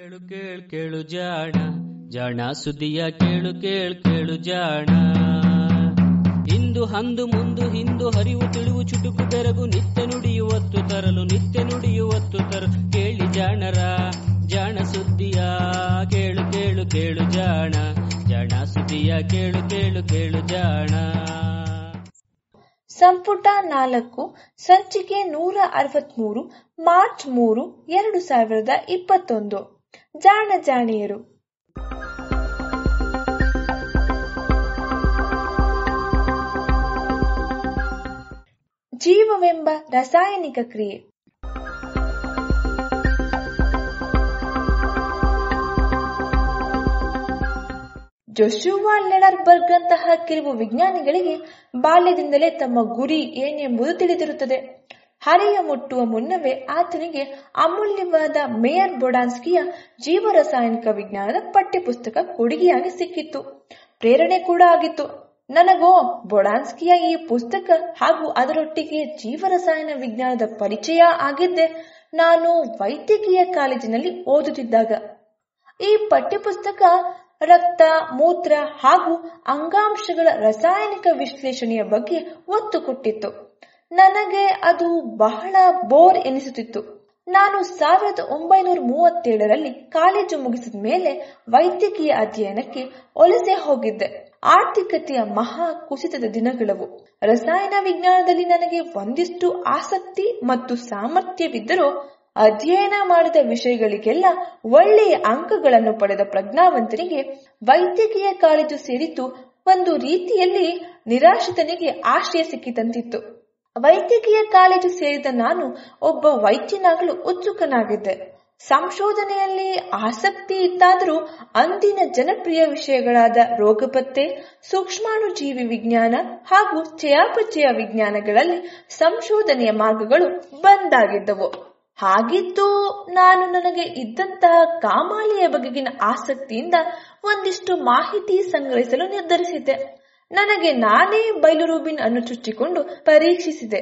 ಕೇಳು ಕೇಳು ಕೇಳು ಜಾಣ ಜಾಣ ಸುದಿಯ ಕೇಳು ಕೇಳು ಕೇಳು ಜಾಣ ಇಂದು ಹಂದು ಮುಂದು ಹಿಂದು ಹರಿವು ತಿಳಿವು ಚುಟುಕು ತೆರಗು ನಿತ್ಯ ನುಡಿಯುವತ್ತು ತರಲು ನಿತ್ಯ ನುಡಿಯುವತ್ತು ತರಲು ಕೇಳಿ ಜಾಣರ ಜಾಣ ಸುದ್ದಿಯ ಕೇಳು ಕೇಳು ಕೇಳು ಜಾಣ ಜಾಣ ಸುದಿಯ ಕೇಳು ಕೇಳು ಕೇಳು ಜಾಣ ಸಂಪುಟ ನಾಲ್ಕು ಸಂಚಿಕೆ ನೂರ ಅರವತ್ಮೂರು ಮಾರ್ಚ್ ಮೂರು ಎರಡು ಸಾವಿರದ ಇಪ್ಪತ್ತೊಂದು ಜಾಣ ಜಾಣಿಯರು ಜೀವವೆಂಬ ರಾಸಾಯನಿಕ ಕ್ರಿಯೆ ಜೊಶುವಾ ಲೆಡರ್ಬರ್ಗ್ ಬರ್ಗ್ ಅಂತಹ ಕಿರುವು ವಿಜ್ಞಾನಿಗಳಿಗೆ ಬಾಲ್ಯದಿಂದಲೇ ತಮ್ಮ ಗುರಿ ಏನೆಂಬುದು ತಿಳಿದಿರುತ್ತದೆ ಹರೆಯ ಮುಟ್ಟುವ ಮುನ್ನವೇ ಆತನಿಗೆ ಅಮೂಲ್ಯವಾದ ಮೇಯರ್ ಬೊಡಾನ್ಸ್ಕಿಯ ಜೀವರಸಾಯನಿಕ ವಿಜ್ಞಾನದ ಪಠ್ಯಪುಸ್ತಕ ಕೊಡುಗೆಯಾಗಿ ಸಿಕ್ಕಿತ್ತು ಪ್ರೇರಣೆ ಕೂಡ ಆಗಿತ್ತು ನನಗೋ ಬೊಡಾನ್ಸ್ಕಿಯ ಈ ಪುಸ್ತಕ ಹಾಗೂ ಅದರೊಟ್ಟಿಗೆ ಜೀವರಸಾಯನ ವಿಜ್ಞಾನದ ಪರಿಚಯ ಆಗಿದ್ದೆ ನಾನು ವೈದ್ಯಕೀಯ ಕಾಲೇಜಿನಲ್ಲಿ ಓದುತ್ತಿದ್ದಾಗ ಈ ಪಠ್ಯಪುಸ್ತಕ ರಕ್ತ ಮೂತ್ರ ಹಾಗೂ ಅಂಗಾಂಶಗಳ ರಾಸಾಯನಿಕ ವಿಶ್ಲೇಷಣೆಯ ಬಗ್ಗೆ ಒತ್ತು ಕೊಟ್ಟಿತ್ತು ನನಗೆ ಅದು ಬಹಳ ಬೋರ್ ಎನಿಸುತ್ತಿತ್ತು ನಾನು ಸಾವಿರದ ಒಂಬೈನೂರ ಮೂವತ್ತೇಳರಲ್ಲಿ ಕಾಲೇಜು ಮುಗಿಸಿದ ಮೇಲೆ ವೈದ್ಯಕೀಯ ಅಧ್ಯಯನಕ್ಕೆ ಒಲಸೆ ಹೋಗಿದ್ದೆ ಆರ್ಥಿಕತೆಯ ಮಹಾ ಕುಸಿತದ ದಿನಗಳವು ರಸಾಯನ ವಿಜ್ಞಾನದಲ್ಲಿ ನನಗೆ ಒಂದಿಷ್ಟು ಆಸಕ್ತಿ ಮತ್ತು ಸಾಮರ್ಥ್ಯವಿದ್ದರೂ ಅಧ್ಯಯನ ಮಾಡಿದ ವಿಷಯಗಳಿಗೆಲ್ಲ ಒಳ್ಳೆಯ ಅಂಕಗಳನ್ನು ಪಡೆದ ಪ್ರಜ್ಞಾವಂತರಿಗೆ ವೈದ್ಯಕೀಯ ಕಾಲೇಜು ಸೇರಿದ್ದು ಒಂದು ರೀತಿಯಲ್ಲಿ ನಿರಾಶ್ರಿತನಿಗೆ ಆಶ್ರಯ ಸಿಕ್ಕಿದಂತಿತ್ತು ವೈದ್ಯಕೀಯ ಕಾಲೇಜು ಸೇರಿದ ನಾನು ಒಬ್ಬ ವೈದ್ಯನಾಗಲು ಉತ್ಸುಕನಾಗಿದ್ದೆ ಸಂಶೋಧನೆಯಲ್ಲಿ ಆಸಕ್ತಿ ಇತ್ತಾದರೂ ಅಂದಿನ ಜನಪ್ರಿಯ ವಿಷಯಗಳಾದ ರೋಗ ಪತ್ತೆ ಸೂಕ್ಷ್ಮಾಣುಜೀವಿ ವಿಜ್ಞಾನ ಹಾಗೂ ಚಯಾಪಚಯ ವಿಜ್ಞಾನಗಳಲ್ಲಿ ಸಂಶೋಧನೆಯ ಮಾರ್ಗಗಳು ಬಂದಾಗಿದ್ದವು ಹಾಗಿದ್ದು ನಾನು ನನಗೆ ಇದ್ದಂತಹ ಕಾಮಾಲೆಯ ಬಗೆಗಿನ ಆಸಕ್ತಿಯಿಂದ ಒಂದಿಷ್ಟು ಮಾಹಿತಿ ಸಂಗ್ರಹಿಸಲು ನಿರ್ಧರಿಸಿದ್ದೆ ನನಗೆ ನಾನೇ ಬೈಲುರೂಬಿನ್ ಅನ್ನು ಚುಚ್ಚಿಕೊಂಡು ಪರೀಕ್ಷಿಸಿದೆ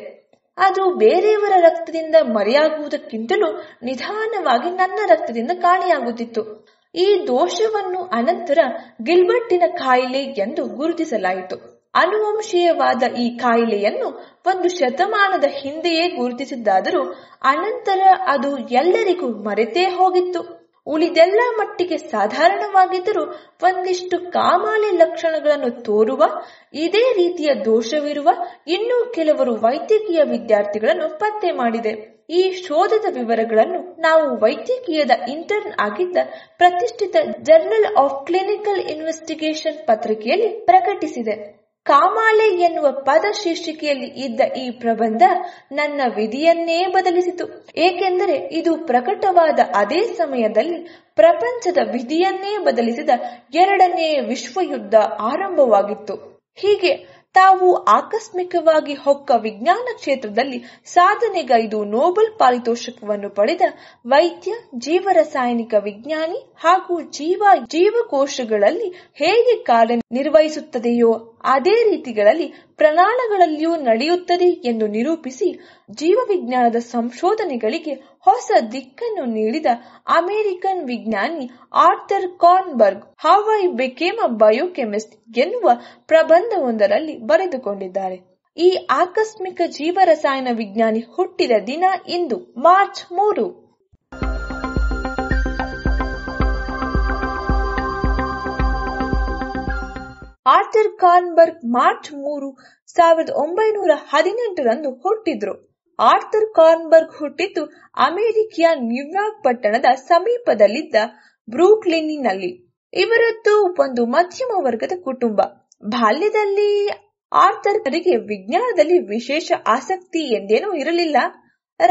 ಅದು ಬೇರೆಯವರ ರಕ್ತದಿಂದ ಮರೆಯಾಗುವುದಕ್ಕಿಂತಲೂ ನಿಧಾನವಾಗಿ ನನ್ನ ರಕ್ತದಿಂದ ಕಾಣೆಯಾಗುತ್ತಿತ್ತು ಈ ದೋಷವನ್ನು ಅನಂತರ ಗಿಲ್ಬರ್ಟಿನ ಕಾಯಿಲೆ ಎಂದು ಗುರುತಿಸಲಾಯಿತು ಅನುವಂಶೀಯವಾದ ಈ ಕಾಯಿಲೆಯನ್ನು ಒಂದು ಶತಮಾನದ ಹಿಂದೆಯೇ ಗುರುತಿಸಿದ್ದಾದರೂ ಅನಂತರ ಅದು ಎಲ್ಲರಿಗೂ ಮರೆತೇ ಹೋಗಿತ್ತು ಉಳಿದೆಲ್ಲ ಮಟ್ಟಿಗೆ ಸಾಧಾರಣವಾಗಿದ್ದರೂ ಒಂದಿಷ್ಟು ಕಾಮಾಲೆ ಲಕ್ಷಣಗಳನ್ನು ತೋರುವ ಇದೇ ರೀತಿಯ ದೋಷವಿರುವ ಇನ್ನೂ ಕೆಲವರು ವೈದ್ಯಕೀಯ ವಿದ್ಯಾರ್ಥಿಗಳನ್ನು ಪತ್ತೆ ಮಾಡಿದೆ ಈ ಶೋಧದ ವಿವರಗಳನ್ನು ನಾವು ವೈದ್ಯಕೀಯದ ಇಂಟರ್ನ್ ಆಗಿದ್ದ ಪ್ರತಿಷ್ಠಿತ ಜರ್ನಲ್ ಆಫ್ ಕ್ಲಿನಿಕಲ್ ಇನ್ವೆಸ್ಟಿಗೇಷನ್ ಪತ್ರಿಕೆಯಲ್ಲಿ ಪ್ರಕಟಿಸಿದೆ ಕಾಮಾಲೆ ಎನ್ನುವ ಪದ ಶೀರ್ಷಿಕೆಯಲ್ಲಿ ಇದ್ದ ಈ ಪ್ರಬಂಧ ನನ್ನ ವಿಧಿಯನ್ನೇ ಬದಲಿಸಿತು ಏಕೆಂದರೆ ಇದು ಪ್ರಕಟವಾದ ಅದೇ ಸಮಯದಲ್ಲಿ ಪ್ರಪಂಚದ ವಿಧಿಯನ್ನೇ ಬದಲಿಸಿದ ಎರಡನೇ ವಿಶ್ವಯುದ್ಧ ಆರಂಭವಾಗಿತ್ತು ಹೀಗೆ ತಾವು ಆಕಸ್ಮಿಕವಾಗಿ ಹೊಕ್ಕ ವಿಜ್ಞಾನ ಕ್ಷೇತ್ರದಲ್ಲಿ ಸಾಧನೆಗೈದು ನೋಬೆಲ್ ಪಾರಿತೋಷಕವನ್ನು ಪಡೆದ ವೈದ್ಯ ಜೀವರಸಾಯನಿಕ ವಿಜ್ಞಾನಿ ಹಾಗೂ ಜೀವ ಜೀವಕೋಶಗಳಲ್ಲಿ ಹೇಗೆ ಕಾರ್ಯನಿರ್ವಹಿಸುತ್ತದೆಯೋ ಅದೇ ರೀತಿಗಳಲ್ಲಿ ಪ್ರಣಾಳಗಳಲ್ಲಿಯೂ ನಡೆಯುತ್ತದೆ ಎಂದು ನಿರೂಪಿಸಿ ಜೀವವಿಜ್ಞಾನದ ಸಂಶೋಧನೆಗಳಿಗೆ ಹೊಸ ದಿಕ್ಕನ್ನು ನೀಡಿದ ಅಮೆರಿಕನ್ ವಿಜ್ಞಾನಿ Arthur Kornberg how I a biochemist ಎನ್ನುವ ಪ್ರಬಂಧವೊಂದರಲ್ಲಿ ಬರೆದುಕೊಂಡಿದ್ದಾರೆ ಈ ಆಕಸ್ಮಿಕ ಜೀವರಸಾಯನ ವಿಜ್ಞಾನಿ ಹುಟ್ಟಿದ ದಿನ ಇಂದು ಮಾರ್ಚ್ ಮೂರು ಆರ್ಥರ್ ಕಾರ್ನ್ಬರ್ಗ್ ಮಾರ್ಚ್ ಮೂರು ಸಾವಿರದ ಒಂಬೈನೂರ ಹದಿನೆಂಟರಂದು ಹುಟ್ಟಿದ್ರು ಆರ್ಥರ್ ಕಾರ್ನ್ಬರ್ಗ್ ಹುಟ್ಟಿದ್ದು ಅಮೆರಿಕಿಯ ನ್ಯೂಯಾರ್ಕ್ ಪಟ್ಟಣದ ಸಮೀಪದಲ್ಲಿದ್ದ ಬ್ರೂಕ್ಲಿನ್ನಲ್ಲಿ ಇವರದ್ದು ಒಂದು ಮಧ್ಯಮ ವರ್ಗದ ಕುಟುಂಬ ಬಾಲ್ಯದಲ್ಲಿ ಆರ್ಥರ್ಗೆ ವಿಜ್ಞಾನದಲ್ಲಿ ವಿಶೇಷ ಆಸಕ್ತಿ ಎಂದೇನೂ ಇರಲಿಲ್ಲ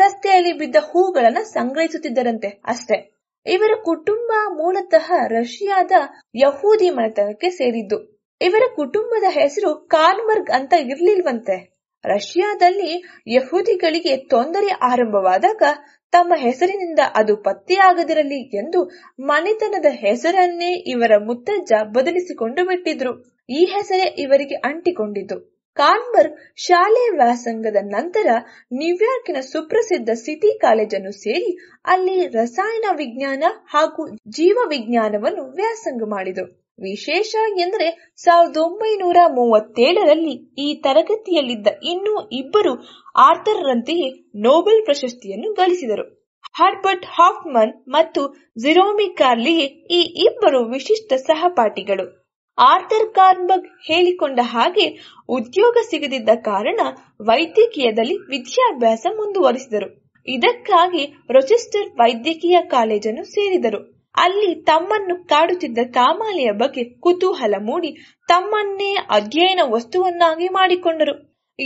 ರಸ್ತೆಯಲ್ಲಿ ಬಿದ್ದ ಹೂಗಳನ್ನು ಸಂಗ್ರಹಿಸುತ್ತಿದ್ದರಂತೆ ಅಷ್ಟೇ ಇವರ ಕುಟುಂಬ ಮೂಲತಃ ರಷ್ಯಾದ ಯಹೂದಿ ಮನೆತನಕ್ಕೆ ಸೇರಿದ್ದು ಇವರ ಕುಟುಂಬದ ಹೆಸರು ಕಾರ್ಮರ್ಗ್ ಅಂತ ಇರ್ಲಿಲ್ವಂತೆ ರಷ್ಯಾದಲ್ಲಿ ಯಹೂದಿಗಳಿಗೆ ತೊಂದರೆ ಆರಂಭವಾದಾಗ ತಮ್ಮ ಹೆಸರಿನಿಂದ ಅದು ಪತ್ತೆಯಾಗದಿರಲಿ ಎಂದು ಮನೆತನದ ಹೆಸರನ್ನೇ ಇವರ ಮುತ್ತಜ್ಜ ಬದಲಿಸಿಕೊಂಡು ಬಿಟ್ಟಿದ್ರು ಈ ಹೆಸರೇ ಇವರಿಗೆ ಅಂಟಿಕೊಂಡಿತು ಕಾನ್ಬರ್ಗ್ ಶಾಲೆ ವ್ಯಾಸಂಗದ ನಂತರ ನ್ಯೂಯಾರ್ಕಿನ ಸುಪ್ರಸಿದ್ಧ ಸಿಟಿ ಕಾಲೇಜನ್ನು ಸೇರಿ ಅಲ್ಲಿ ರಸಾಯನ ವಿಜ್ಞಾನ ಹಾಗೂ ಜೀವ ವಿಜ್ಞಾನವನ್ನು ವ್ಯಾಸಂಗ ಮಾಡಿದರು ವಿಶೇಷ ಎಂದರೆ ಸಾವಿರದ ಒಂಬೈನೂರ ಮೂವತ್ತೇಳರಲ್ಲಿ ಈ ತರಗತಿಯಲ್ಲಿದ್ದ ಇನ್ನೂ ಇಬ್ಬರು ಆರ್ಥರ್ರಂತೆಯೇ ನೋಬೆಲ್ ಪ್ರಶಸ್ತಿಯನ್ನು ಗಳಿಸಿದರು ಹರ್ಬರ್ಟ್ ಹಾಫ್ಮನ್ ಮತ್ತು ಜಿರೋಮಿ ಕಾರ್ಲಿಗೆ ಈ ಇಬ್ಬರು ವಿಶಿಷ್ಟ ಸಹಪಾಠಿಗಳು ಆರ್ಥರ್ ಕಾರ್ನ್ಬಗ್ ಹೇಳಿಕೊಂಡ ಹಾಗೆ ಉದ್ಯೋಗ ಸಿಗದಿದ್ದ ಕಾರಣ ವೈದ್ಯಕೀಯದಲ್ಲಿ ವಿದ್ಯಾಭ್ಯಾಸ ಮುಂದುವರಿಸಿದರು ಇದಕ್ಕಾಗಿ ರೊಚೆಸ್ಟರ್ ವೈದ್ಯಕೀಯ ಕಾಲೇಜನ್ನು ಸೇರಿದರು ಅಲ್ಲಿ ತಮ್ಮನ್ನು ಕಾಡುತ್ತಿದ್ದ ಕಾಮಾಲೆಯ ಬಗ್ಗೆ ಕುತೂಹಲ ಮೂಡಿ ತಮ್ಮನ್ನೇ ಅಧ್ಯಯನ ವಸ್ತುವನ್ನಾಗಿ ಮಾಡಿಕೊಂಡರು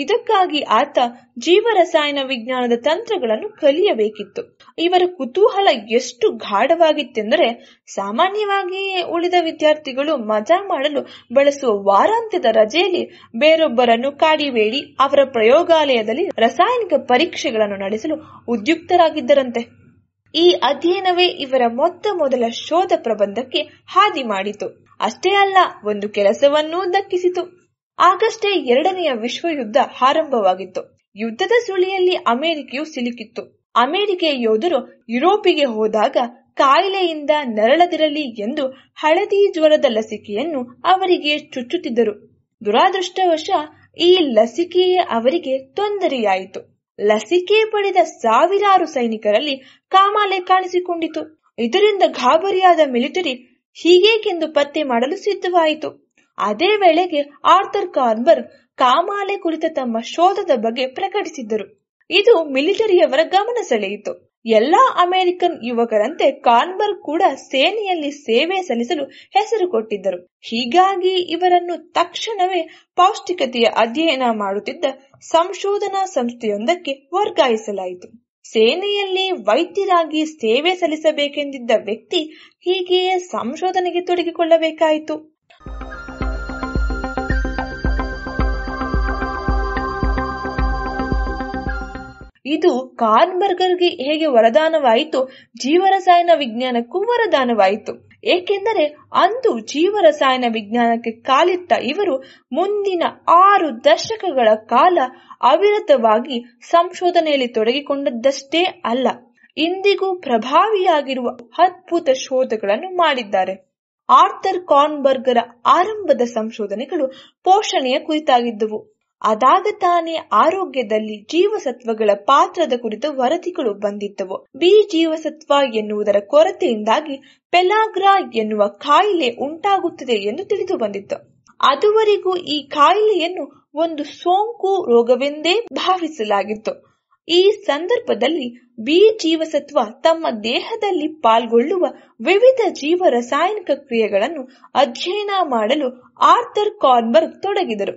ಇದಕ್ಕಾಗಿ ಆತ ಜೀವರಸಾಯನ ವಿಜ್ಞಾನದ ತಂತ್ರಗಳನ್ನು ಕಲಿಯಬೇಕಿತ್ತು ಇವರ ಕುತೂಹಲ ಎಷ್ಟು ಗಾಢವಾಗಿತ್ತೆಂದರೆ ಸಾಮಾನ್ಯವಾಗಿ ಉಳಿದ ವಿದ್ಯಾರ್ಥಿಗಳು ಮಜಾ ಮಾಡಲು ಬಳಸುವ ವಾರಾಂತ್ಯದ ರಜೆಯಲ್ಲಿ ಬೇರೊಬ್ಬರನ್ನು ಕಾಡಿಬೇಡಿ ಅವರ ಪ್ರಯೋಗಾಲಯದಲ್ಲಿ ರಾಸಾಯನಿಕ ಪರೀಕ್ಷೆಗಳನ್ನು ನಡೆಸಲು ಉದ್ಯುಕ್ತರಾಗಿದ್ದರಂತೆ ಈ ಅಧ್ಯಯನವೇ ಇವರ ಮೊತ್ತ ಮೊದಲ ಶೋಧ ಪ್ರಬಂಧಕ್ಕೆ ಹಾದಿ ಮಾಡಿತು ಅಷ್ಟೇ ಅಲ್ಲ ಒಂದು ಕೆಲಸವನ್ನೂ ದಕ್ಕಿಸಿತು ಆಗಷ್ಟೇ ಎರಡನೆಯ ವಿಶ್ವ ಯುದ್ಧ ಆರಂಭವಾಗಿತ್ತು ಯುದ್ಧದ ಸುಳಿಯಲ್ಲಿ ಅಮೆರಿಕೆಯು ಸಿಲುಕಿತ್ತು ಅಮೆರಿಕ ಯೋಧರು ಯುರೋಪಿಗೆ ಹೋದಾಗ ಕಾಯಿಲೆಯಿಂದ ನರಳದಿರಲಿ ಎಂದು ಹಳದಿ ಜ್ವರದ ಲಸಿಕೆಯನ್ನು ಅವರಿಗೆ ಚುಚ್ಚುತ್ತಿದ್ದರು ದುರಾದೃಷ್ಟವಶ ಈ ಲಸಿಕೆಯೇ ಅವರಿಗೆ ತೊಂದರೆಯಾಯಿತು ಲಸಿಕೆ ಪಡೆದ ಸಾವಿರಾರು ಸೈನಿಕರಲ್ಲಿ ಕಾಮಾಲೆ ಕಾಣಿಸಿಕೊಂಡಿತು ಇದರಿಂದ ಗಾಬರಿಯಾದ ಮಿಲಿಟರಿ ಹೀಗೇಕೆಂದು ಪತ್ತೆ ಮಾಡಲು ಸಿದ್ಧವಾಯಿತು ಅದೇ ವೇಳೆಗೆ ಆರ್ಥರ್ ಕಾರ್ಬರ್ ಕಾಮಾಲೆ ಕುರಿತ ತಮ್ಮ ಶೋಧದ ಬಗ್ಗೆ ಪ್ರಕಟಿಸಿದ್ದರು ಇದು ಮಿಲಿಟರಿಯವರ ಗಮನ ಸೆಳೆಯಿತು ಎಲ್ಲಾ ಅಮೆರಿಕನ್ ಯುವಕರಂತೆ ಕಾನ್ಬಲ್ ಕೂಡ ಸೇನೆಯಲ್ಲಿ ಸೇವೆ ಸಲ್ಲಿಸಲು ಹೆಸರು ಕೊಟ್ಟಿದ್ದರು ಹೀಗಾಗಿ ಇವರನ್ನು ತಕ್ಷಣವೇ ಪೌಷ್ಟಿಕತೆಯ ಅಧ್ಯಯನ ಮಾಡುತ್ತಿದ್ದ ಸಂಶೋಧನಾ ಸಂಸ್ಥೆಯೊಂದಕ್ಕೆ ವರ್ಗಾಯಿಸಲಾಯಿತು ಸೇನೆಯಲ್ಲಿ ವೈದ್ಯರಾಗಿ ಸೇವೆ ಸಲ್ಲಿಸಬೇಕೆಂದಿದ್ದ ವ್ಯಕ್ತಿ ಹೀಗೆಯೇ ಸಂಶೋಧನೆಗೆ ತೊಡಗಿಕೊಳ್ಳಬೇಕಾಯಿತು ಇದು ಕಾರ್ನ್ಬರ್ಗರ್ಗೆ ಹೇಗೆ ವರದಾನವಾಯಿತು ಜೀವರಸಾಯನ ವಿಜ್ಞಾನಕ್ಕೂ ವರದಾನವಾಯಿತು ಏಕೆಂದರೆ ಅಂದು ಜೀವರಸಾಯನ ವಿಜ್ಞಾನಕ್ಕೆ ಕಾಲಿಟ್ಟ ಇವರು ಮುಂದಿನ ಆರು ದಶಕಗಳ ಕಾಲ ಅವಿರತವಾಗಿ ಸಂಶೋಧನೆಯಲ್ಲಿ ತೊಡಗಿಕೊಂಡದ್ದಷ್ಟೇ ಅಲ್ಲ ಇಂದಿಗೂ ಪ್ರಭಾವಿಯಾಗಿರುವ ಅದ್ಭುತ ಶೋಧಗಳನ್ನು ಮಾಡಿದ್ದಾರೆ ಆರ್ಥರ್ ಕಾರ್ನ್ಬರ್ಗರ ಆರಂಭದ ಸಂಶೋಧನೆಗಳು ಪೋಷಣೆಯ ಕುರಿತಾಗಿದ್ದವು ಅದಾಗ ತಾನೇ ಆರೋಗ್ಯದಲ್ಲಿ ಜೀವಸತ್ವಗಳ ಪಾತ್ರದ ಕುರಿತು ವರದಿಗಳು ಬಂದಿದ್ದವು ಬಿ ಜೀವಸತ್ವ ಎನ್ನುವುದರ ಕೊರತೆಯಿಂದಾಗಿ ಪೆಲಾಗ್ರಾ ಎನ್ನುವ ಕಾಯಿಲೆ ಉಂಟಾಗುತ್ತದೆ ಎಂದು ತಿಳಿದು ಬಂದಿತ್ತು ಅದುವರೆಗೂ ಈ ಕಾಯಿಲೆಯನ್ನು ಒಂದು ಸೋಂಕು ರೋಗವೆಂದೇ ಭಾವಿಸಲಾಗಿತ್ತು ಈ ಸಂದರ್ಭದಲ್ಲಿ ಬಿ ಜೀವಸತ್ವ ತಮ್ಮ ದೇಹದಲ್ಲಿ ಪಾಲ್ಗೊಳ್ಳುವ ವಿವಿಧ ಜೀವ ರಾಸಾಯನಿಕ ಕ್ರಿಯೆಗಳನ್ನು ಅಧ್ಯಯನ ಮಾಡಲು ಆರ್ಥರ್ ಕಾರ್ನ್ಬರ್ಗ್ ತೊಡಗಿದರು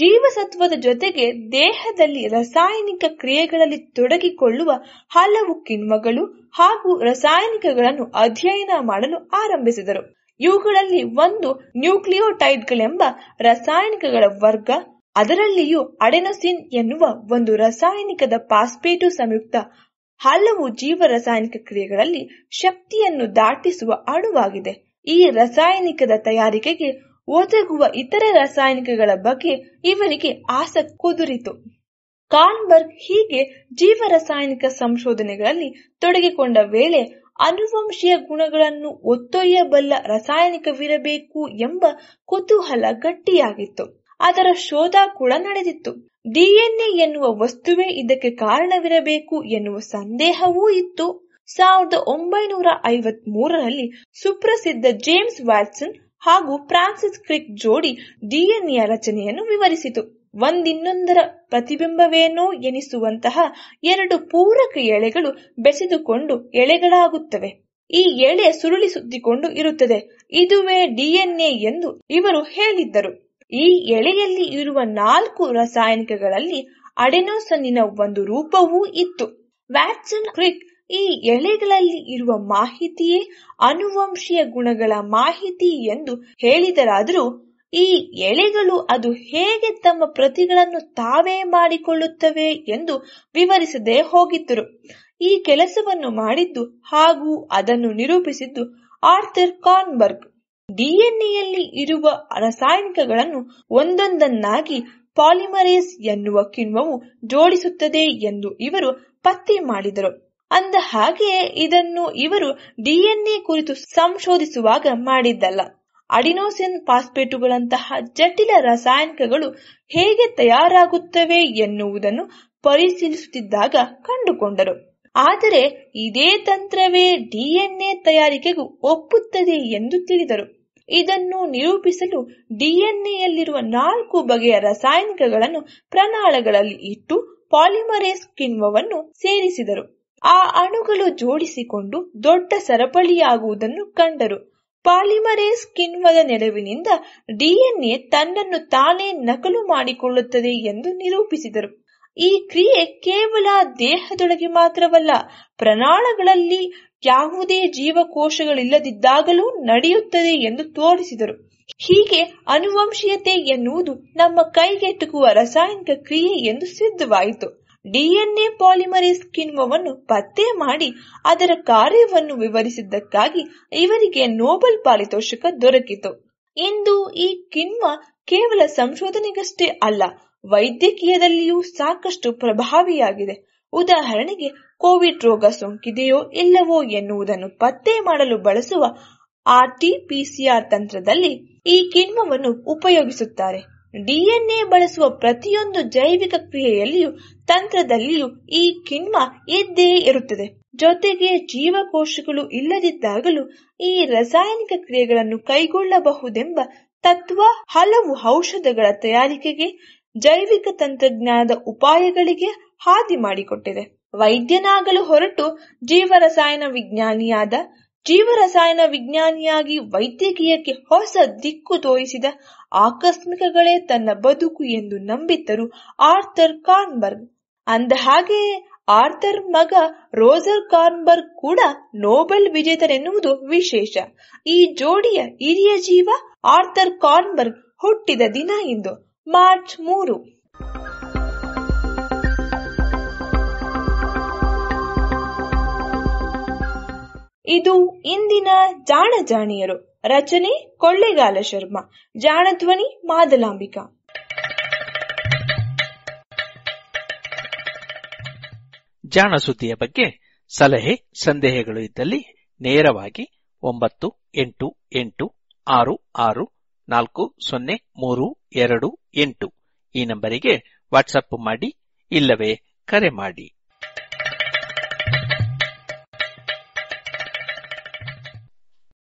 ಜೀವಸತ್ವದ ಜೊತೆಗೆ ದೇಹದಲ್ಲಿ ರಾಸಾಯನಿಕ ಕ್ರಿಯೆಗಳಲ್ಲಿ ತೊಡಗಿಕೊಳ್ಳುವ ಹಲವು ಕಿಣ್ವಗಳು ಹಾಗೂ ರಾಸಾಯನಿಕಗಳನ್ನು ಅಧ್ಯಯನ ಮಾಡಲು ಆರಂಭಿಸಿದರು ಇವುಗಳಲ್ಲಿ ಒಂದು ನ್ಯೂಕ್ಲಿಯೋಟೈಡ್ಗಳೆಂಬ ರಾಸಾಯನಿಕಗಳ ವರ್ಗ ಅದರಲ್ಲಿಯೂ ಅಡೆನೊಸಿನ್ ಎನ್ನುವ ಒಂದು ರಾಸಾಯನಿಕದ ಪಾಸ್ಪೇಟು ಸಂಯುಕ್ತ ಹಲವು ಜೀವ ರಾಸಾಯನಿಕ ಕ್ರಿಯೆಗಳಲ್ಲಿ ಶಕ್ತಿಯನ್ನು ದಾಟಿಸುವ ಅಣುವಾಗಿದೆ ಈ ರಾಸಾಯನಿಕದ ತಯಾರಿಕೆಗೆ ಒದಗುವ ಇತರ ರಾಸಾಯನಿಕಗಳ ಬಗ್ಗೆ ಇವರಿಗೆ ಆಸಕ್ತಿ ಕುದುರಿತು ಕಾನ್ಬರ್ಗ್ ಹೀಗೆ ಜೀವ ರಾಸಾಯನಿಕ ಸಂಶೋಧನೆಗಳಲ್ಲಿ ತೊಡಗಿಕೊಂಡ ವೇಳೆ ಅನುವಂಶೀಯ ಗುಣಗಳನ್ನು ಒತ್ತೊಯ್ಯಬಲ್ಲ ರಾಸಾಯನಿಕವಿರಬೇಕು ಎಂಬ ಕುತೂಹಲ ಗಟ್ಟಿಯಾಗಿತ್ತು ಅದರ ಶೋಧ ಕೂಡ ನಡೆದಿತ್ತು ಡಿಎನ್ಎ ಎನ್ನುವ ವಸ್ತುವೇ ಇದಕ್ಕೆ ಕಾರಣವಿರಬೇಕು ಎನ್ನುವ ಸಂದೇಹವೂ ಇತ್ತು ಸಾವಿರದ ಒಂಬೈನೂರ ಐವತ್ ಮೂರರಲ್ಲಿ ಸುಪ್ರಸಿದ್ಧ ಜೇಮ್ಸ್ ವ್ಯಾಟ್ಸನ್ ಹಾಗೂ ಫ್ರಾನ್ಸಿಸ್ ಕ್ರಿಕ್ ಜೋಡಿ ಡಿಎನ್ಎ ರಚನೆಯನ್ನು ವಿವರಿಸಿತು ಒಂದಿನ್ನೊಂದರ ಪ್ರತಿಬಿಂಬವೇನೋ ಎನಿಸುವಂತಹ ಎರಡು ಪೂರಕ ಎಳೆಗಳು ಬೆಸೆದುಕೊಂಡು ಎಳೆಗಳಾಗುತ್ತವೆ ಈ ಎಳೆ ಸುರುಳಿ ಸುತ್ತಿಕೊಂಡು ಇರುತ್ತದೆ ಇದುವೇ ಡಿಎನ್ಎ ಎಂದು ಇವರು ಹೇಳಿದ್ದರು ಈ ಎಳೆಯಲ್ಲಿ ಇರುವ ನಾಲ್ಕು ರಾಸಾಯನಿಕಗಳಲ್ಲಿ ಅಡೆನೋಸನ್ನಿನ ಒಂದು ರೂಪವೂ ಇತ್ತು ವ್ಯಾಟ್ಸನ್ ಕ್ರಿಕ್ ಈ ಎಳೆಗಳಲ್ಲಿ ಇರುವ ಮಾಹಿತಿಯೇ ಅನುವಂಶೀಯ ಗುಣಗಳ ಮಾಹಿತಿ ಎಂದು ಹೇಳಿದರಾದರೂ ಈ ಎಳೆಗಳು ಅದು ಹೇಗೆ ತಮ್ಮ ಪ್ರತಿಗಳನ್ನು ತಾವೇ ಮಾಡಿಕೊಳ್ಳುತ್ತವೆ ಎಂದು ವಿವರಿಸದೆ ಹೋಗಿದ್ದರು ಈ ಕೆಲಸವನ್ನು ಮಾಡಿದ್ದು ಹಾಗೂ ಅದನ್ನು ನಿರೂಪಿಸಿದ್ದು ಆರ್ಥರ್ ಕಾರ್ನ್ಬರ್ಗ್ ಡಿಎನ್ಎಯಲ್ಲಿ ಇರುವ ರಾಸಾಯನಿಕಗಳನ್ನು ಒಂದೊಂದನ್ನಾಗಿ ಪಾಲಿಮರೇಸ್ ಎನ್ನುವ ಕಿಣ್ವವು ಜೋಡಿಸುತ್ತದೆ ಎಂದು ಇವರು ಪತ್ತೆ ಮಾಡಿದರು ಅಂದ ಹಾಗೆಯೇ ಇದನ್ನು ಇವರು ಡಿಎನ್ಎ ಕುರಿತು ಸಂಶೋಧಿಸುವಾಗ ಮಾಡಿದ್ದಲ್ಲ ಅಡಿನೋಸಿನ್ ಪಾಸ್ಪೇಟುಗಳಂತಹ ಜಟಿಲ ರಾಸಾಯನಿಕಗಳು ಹೇಗೆ ತಯಾರಾಗುತ್ತವೆ ಎನ್ನುವುದನ್ನು ಪರಿಶೀಲಿಸುತ್ತಿದ್ದಾಗ ಕಂಡುಕೊಂಡರು ಆದರೆ ಇದೇ ತಂತ್ರವೇ ಡಿಎನ್ಎ ತಯಾರಿಕೆಗೂ ಒಪ್ಪುತ್ತದೆ ಎಂದು ತಿಳಿದರು ಇದನ್ನು ನಿರೂಪಿಸಲು ಡಿಎನ್ಎಯಲ್ಲಿರುವ ನಾಲ್ಕು ಬಗೆಯ ರಾಸಾಯನಿಕಗಳನ್ನು ಪ್ರಣಾಳಗಳಲ್ಲಿ ಇಟ್ಟು ಪಾಲಿಮರೇಸ್ ಕಿಣ್ವವನ್ನು ಸೇರಿಸಿದರು ಆ ಅಣುಗಳು ಜೋಡಿಸಿಕೊಂಡು ದೊಡ್ಡ ಸರಪಳಿಯಾಗುವುದನ್ನು ಕಂಡರು ಪಾಲಿಮರೇಸ್ ಕಿಣ್ವದ ನೆರವಿನಿಂದ ಡಿಎನ್ಎ ತನ್ನನ್ನು ತಾನೇ ನಕಲು ಮಾಡಿಕೊಳ್ಳುತ್ತದೆ ಎಂದು ನಿರೂಪಿಸಿದರು ಈ ಕ್ರಿಯೆ ಕೇವಲ ದೇಹದೊಳಗೆ ಮಾತ್ರವಲ್ಲ ಪ್ರಣಾಳಗಳಲ್ಲಿ ಯಾವುದೇ ಜೀವಕೋಶಗಳಿಲ್ಲದಿದ್ದಾಗಲೂ ನಡೆಯುತ್ತದೆ ಎಂದು ತೋರಿಸಿದರು ಹೀಗೆ ಅನುವಂಶೀಯತೆ ಎನ್ನುವುದು ನಮ್ಮ ಕೈಗೆಟುಕುವ ರಾಸಾಯನಿಕ ಕ್ರಿಯೆ ಎಂದು ಸಿದ್ಧವಾಯಿತು ಡಿಎನ್ಎ ಪಾಲಿಮರೇಸ್ ಕಿಣ್ವವನ್ನು ಪತ್ತೆ ಮಾಡಿ ಅದರ ಕಾರ್ಯವನ್ನು ವಿವರಿಸಿದ್ದಕ್ಕಾಗಿ ಇವರಿಗೆ ನೋಬೆಲ್ ಪಾರಿತೋಷಕ ದೊರಕಿತು ಇಂದು ಈ ಕಿಣ್ವ ಕೇವಲ ಸಂಶೋಧನೆಗಷ್ಟೇ ಅಲ್ಲ ವೈದ್ಯಕೀಯದಲ್ಲಿಯೂ ಸಾಕಷ್ಟು ಪ್ರಭಾವಿಯಾಗಿದೆ ಉದಾಹರಣೆಗೆ ಕೋವಿಡ್ ರೋಗ ಸೋಂಕಿದೆಯೋ ಇಲ್ಲವೋ ಎನ್ನುವುದನ್ನು ಪತ್ತೆ ಮಾಡಲು ಬಳಸುವ ಆರ್ಟಿಪಿಸಿಆರ್ ತಂತ್ರದಲ್ಲಿ ಈ ಕಿಣ್ವವನ್ನು ಉಪಯೋಗಿಸುತ್ತಾರೆ ಡಿಎನ್ಎ ಬಳಸುವ ಪ್ರತಿಯೊಂದು ಜೈವಿಕ ಕ್ರಿಯೆಯಲ್ಲಿಯೂ ತಂತ್ರದಲ್ಲಿಯೂ ಈ ಕಿಣ್ವ ಇದ್ದೇ ಇರುತ್ತದೆ ಜೊತೆಗೆ ಜೀವಕೋಶಗಳು ಇಲ್ಲದಿದ್ದಾಗಲೂ ಈ ರಾಸಾಯನಿಕ ಕ್ರಿಯೆಗಳನ್ನು ಕೈಗೊಳ್ಳಬಹುದೆಂಬ ತತ್ವ ಹಲವು ಔಷಧಗಳ ತಯಾರಿಕೆಗೆ ಜೈವಿಕ ತಂತ್ರಜ್ಞಾನದ ಉಪಾಯಗಳಿಗೆ ಹಾದಿ ಮಾಡಿಕೊಟ್ಟಿದೆ ವೈದ್ಯನಾಗಲು ಹೊರಟು ಜೀವರಸಾಯನ ವಿಜ್ಞಾನಿಯಾದ ಜೀವರಸಾಯನ ವಿಜ್ಞಾನಿಯಾಗಿ ವೈದ್ಯಕೀಯಕ್ಕೆ ಹೊಸ ದಿಕ್ಕು ತೋರಿಸಿದ ಆಕಸ್ಮಿಕಗಳೇ ತನ್ನ ಬದುಕು ಎಂದು ನಂಬಿದ್ದರು ಆರ್ಥರ್ ಕಾರ್ನ್ಬರ್ಗ್ ಹಾಗೆಯೇ ಆರ್ಥರ್ ಮಗ ರೋಜರ್ ಕಾರ್ನ್ಬರ್ಗ್ ಕೂಡ ನೋಬೆಲ್ ವಿಜೇತರೆನ್ನುವುದು ವಿಶೇಷ ಈ ಜೋಡಿಯ ಹಿರಿಯ ಜೀವ ಆರ್ಥರ್ ಕಾರ್ನ್ಬರ್ಗ್ ಹುಟ್ಟಿದ ದಿನ ಇಂದು ಮಾರ್ಚ್ ಮೂರು ಇದು ಇಂದಿನ ಜಾಣಜಾಣಿಯರು ರಚನೆ ಕೊಳ್ಳೆಗಾಲ ಶರ್ಮಾ ಧ್ವನಿ ಮಾದಲಾಂಬಿಕಾ ಜಾಣ ಸುದ್ದಿಯ ಬಗ್ಗೆ ಸಲಹೆ ಸಂದೇಹಗಳು ಇದ್ದಲ್ಲಿ ನೇರವಾಗಿ ಒಂಬತ್ತು ಎಂಟು ಎಂಟು ಆರು ಆರು ನಾಲ್ಕು ಸೊನ್ನೆ ಮೂರು ಎರಡು ಎಂಟು ಈ ನಂಬರಿಗೆ ವಾಟ್ಸಪ್ ಮಾಡಿ ಇಲ್ಲವೇ ಕರೆ ಮಾಡಿ